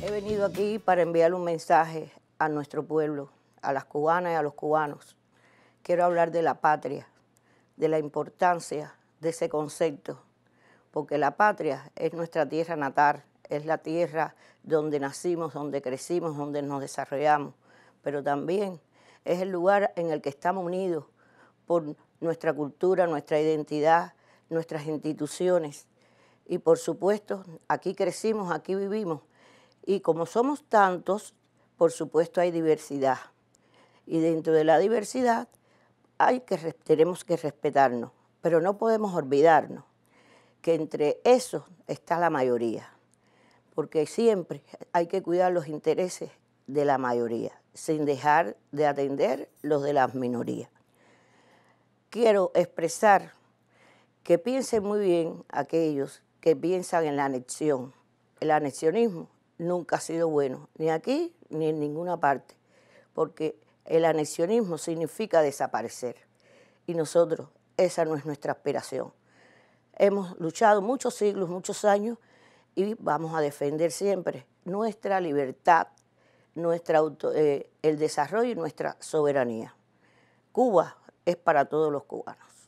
He venido aquí para enviar un mensaje a nuestro pueblo, a las cubanas y a los cubanos. Quiero hablar de la patria, de la importancia de ese concepto, porque la patria es nuestra tierra natal, es la tierra donde nacimos, donde crecimos, donde nos desarrollamos, pero también es el lugar en el que estamos unidos por nuestra cultura, nuestra identidad, nuestras instituciones. Y por supuesto, aquí crecimos, aquí vivimos. Y como somos tantos, por supuesto hay diversidad. Y dentro de la diversidad hay que, tenemos que respetarnos, pero no podemos olvidarnos que entre eso está la mayoría, porque siempre hay que cuidar los intereses de la mayoría, sin dejar de atender los de las minorías quiero expresar que piensen muy bien aquellos que piensan en la anexión. El anexionismo nunca ha sido bueno, ni aquí ni en ninguna parte, porque el anexionismo significa desaparecer. Y nosotros, esa no es nuestra aspiración. Hemos luchado muchos siglos, muchos años, y vamos a defender siempre nuestra libertad, nuestra eh, el desarrollo y nuestra soberanía. Cuba es para todos los cubanos.